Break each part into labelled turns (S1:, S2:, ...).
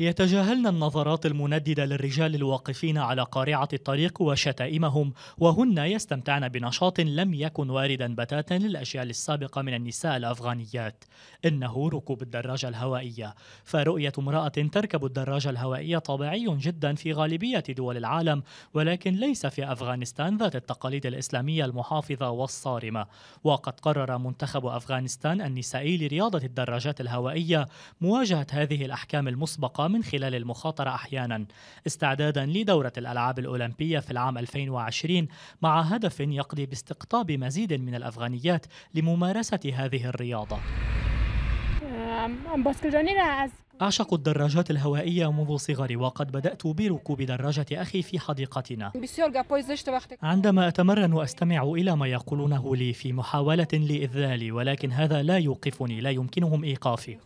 S1: يتجاهلن النظرات المنددة للرجال الواقفين على قارعة الطريق وشتائمهم وهن يستمتعن بنشاط لم يكن واردا بتاتا للأجيال السابقة من النساء الأفغانيات إنه ركوب الدراجة الهوائية فرؤية امرأة تركب الدراجة الهوائية طبيعي جدا في غالبية دول العالم ولكن ليس في أفغانستان ذات التقاليد الإسلامية المحافظة والصارمة وقد قرر منتخب أفغانستان النسائي لرياضة الدراجات الهوائية مواجهة هذه الأحكام المسبقة من خلال المخاطرة أحيانا استعدادا لدورة الألعاب الأولمبية في العام 2020 مع هدف يقضي باستقطاب مزيد من الأفغانيات لممارسة هذه الرياضة أعشق الدراجات الهوائية منذ صغري وقد بدأت بركوب دراجة أخي في حديقتنا عندما أتمرن وأستمع إلى ما يقولونه لي في محاولة لإذلالي ولكن هذا لا يوقفني لا يمكنهم إيقافي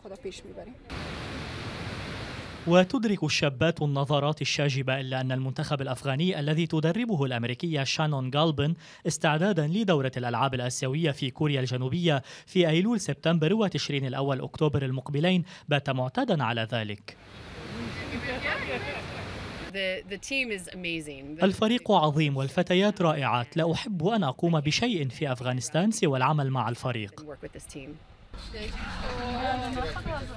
S1: وتدرك الشابات النظرات الشاجبة إلا أن المنتخب الأفغاني الذي تدربه الأمريكية شانون غالبن استعدادا لدورة الألعاب الآسيوية في كوريا الجنوبية في أيلول سبتمبر وتشرين الأول أكتوبر المقبلين بات معتادا على ذلك الفريق عظيم والفتيات رائعات لا أحب أن أقوم بشيء في أفغانستان سوى العمل مع الفريق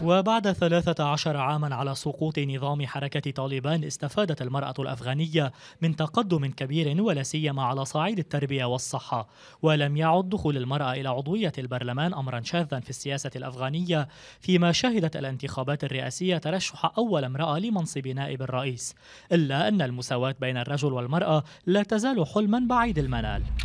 S1: وبعد 13 عاما على سقوط نظام حركة طالبان استفادت المرأة الأفغانية من تقدم كبير ولا سيما على صعيد التربية والصحة ولم يعد دخول المرأة إلى عضوية البرلمان أمرا شاذا في السياسة الأفغانية فيما شهدت الانتخابات الرئاسية ترشح أول امرأة لمنصب نائب الرئيس إلا أن المساواة بين الرجل والمرأة لا تزال حلما بعيد المنال